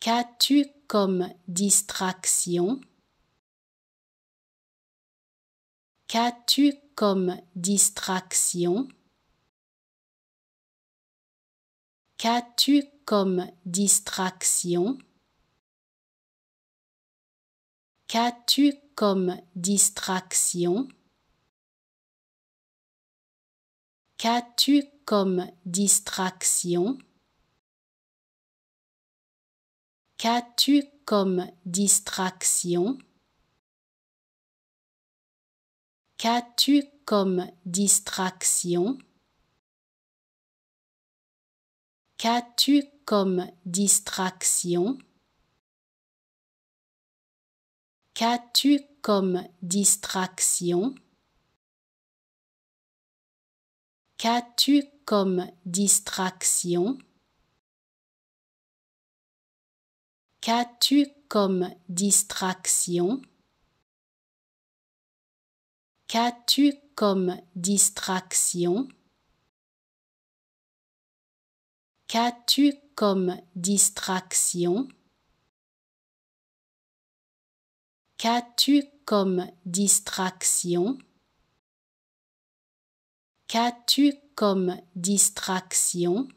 Qu'as-tu comme distraction Qu'as-tu comme distraction Qu'as-tu comme distraction Qu'as-tu comme distraction Qu'as-tu comme distraction Qu'as-tu comme distraction Qu'as-tu comme distraction Qu'as-tu comme distraction Qu'as-tu comme distraction Qu'as-tu comme distraction Qu'as-tu comme distraction Qu'as-tu comme distraction Qu'as-tu comme distraction Qu'as-tu comme distraction Qu'as-tu comme distraction